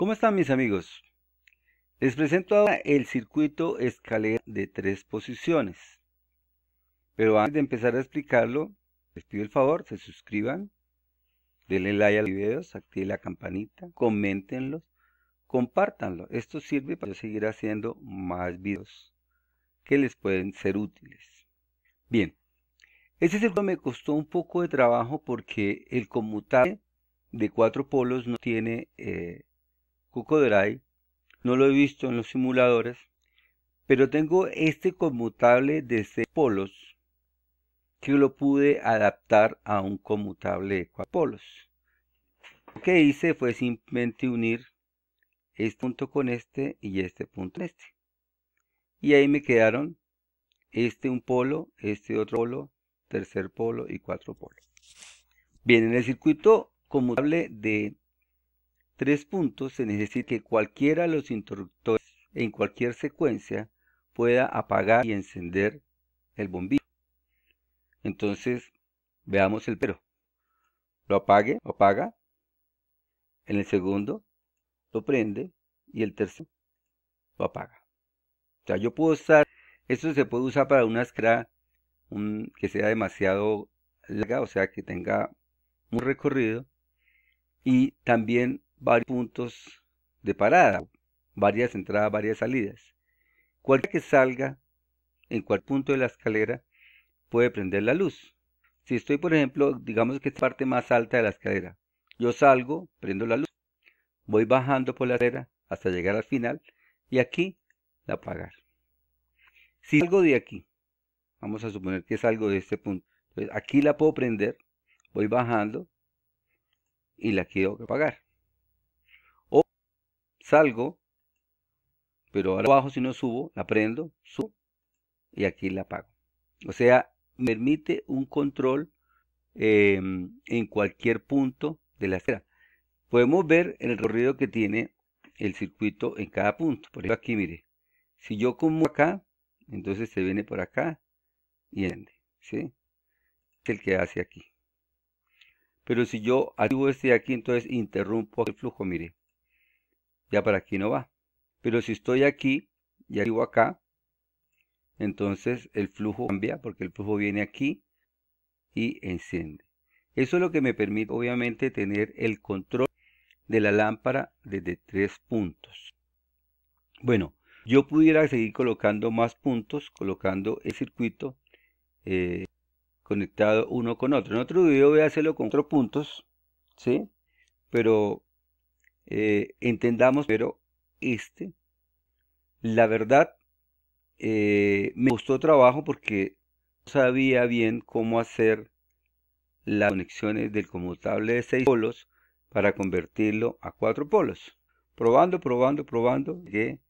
¿Cómo están mis amigos? Les presento ahora el circuito escalera de tres posiciones. Pero antes de empezar a explicarlo, les pido el favor, se suscriban, denle like a los videos, activen la campanita, coméntenlos, compártanlo. Esto sirve para seguir haciendo más videos que les pueden ser útiles. Bien, este circuito me costó un poco de trabajo porque el conmutable de cuatro polos no tiene... Eh, Cocodrive, no lo he visto en los simuladores, pero tengo este conmutable de C polos que lo pude adaptar a un conmutable de 4 polos. Lo que hice fue simplemente unir este punto con este y este punto con este. Y ahí me quedaron este un polo, este otro polo, tercer polo y cuatro polos. Bien, en el circuito conmutable de Tres puntos, se necesita que cualquiera de los interruptores en cualquier secuencia pueda apagar y encender el bombillo. Entonces, veamos el pero. Lo apague, lo apaga. En el segundo, lo prende. Y el tercero, lo apaga. O sea, yo puedo usar, esto se puede usar para una escala que sea demasiado larga, o sea, que tenga un recorrido. Y también varios puntos de parada, varias entradas, varias salidas. Cualquiera que salga en cualquier punto de la escalera puede prender la luz. Si estoy, por ejemplo, digamos que es parte más alta de la escalera, yo salgo, prendo la luz, voy bajando por la escalera hasta llegar al final y aquí la apagar. Si salgo de aquí, vamos a suponer que salgo de este punto, aquí la puedo prender, voy bajando y la quiero apagar salgo, pero ahora si no subo, la prendo, subo y aquí la apago. O sea, me permite un control em, en cualquier punto de la esfera. Podemos ver el recorrido que tiene el circuito en cada punto. Por ejemplo, aquí mire, si yo como acá, entonces se viene por acá y ende, ¿sí? Es el que hace aquí. Pero si yo activo este de aquí, entonces interrumpo el flujo, mire ya para aquí no va. Pero si estoy aquí y arribo acá, entonces el flujo cambia porque el flujo viene aquí y enciende. Eso es lo que me permite obviamente tener el control de la lámpara desde tres puntos. Bueno, yo pudiera seguir colocando más puntos, colocando el circuito eh, conectado uno con otro. En otro video voy a hacerlo con otros puntos, ¿sí? Pero eh, entendamos pero este, la verdad, eh, me gustó trabajo porque sabía bien cómo hacer las conexiones del conmutable de seis polos para convertirlo a cuatro polos. Probando, probando, probando, llegué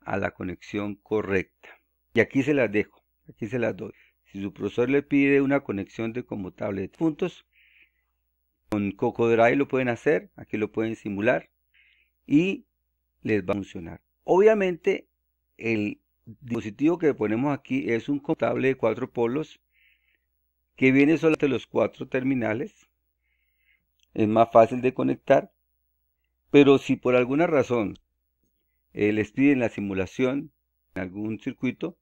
a la conexión correcta. Y aquí se las dejo, aquí se las doy. Si su profesor le pide una conexión de conmutable de puntos, con Cocodrive lo pueden hacer, aquí lo pueden simular y les va a funcionar. Obviamente, el dispositivo que ponemos aquí es un contable de cuatro polos que viene solamente los cuatro terminales. Es más fácil de conectar. Pero si por alguna razón eh, les piden la simulación en algún circuito,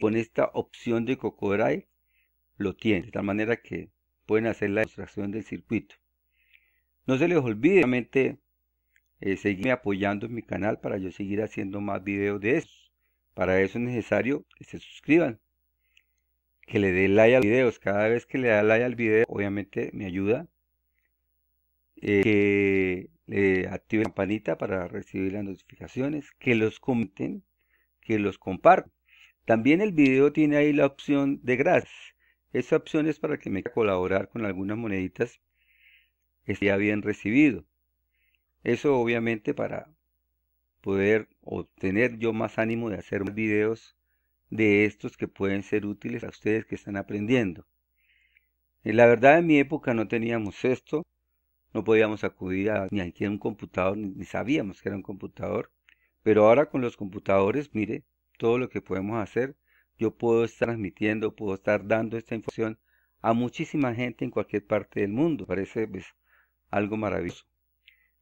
con esta opción de Cocodrive lo tienen. De tal manera que pueden hacer la extracción del circuito. No se les olvide, obviamente, eh, seguirme apoyando en mi canal para yo seguir haciendo más videos de estos. Para eso es necesario que se suscriban, que le den like a los videos. Cada vez que le da like al video, obviamente me ayuda. Eh, que le active la campanita para recibir las notificaciones, que los comenten, que los compartan. También el video tiene ahí la opción de gracias. Esa opción es para que me colaborar con algunas moneditas que sea bien recibido. Eso obviamente para poder obtener yo más ánimo de hacer videos de estos que pueden ser útiles a ustedes que están aprendiendo. En eh, la verdad en mi época no teníamos esto, no podíamos acudir a, ni a un computador, ni sabíamos que era un computador, pero ahora con los computadores, mire, todo lo que podemos hacer, yo puedo estar transmitiendo, puedo estar dando esta información a muchísima gente en cualquier parte del mundo, parece pues, algo maravilloso.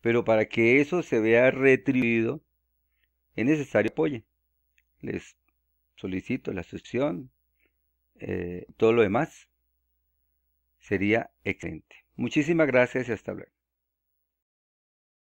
Pero para que eso se vea retribuido, es necesario apoyo. Les solicito la suscripción, eh, todo lo demás. Sería excelente. Muchísimas gracias y hasta luego.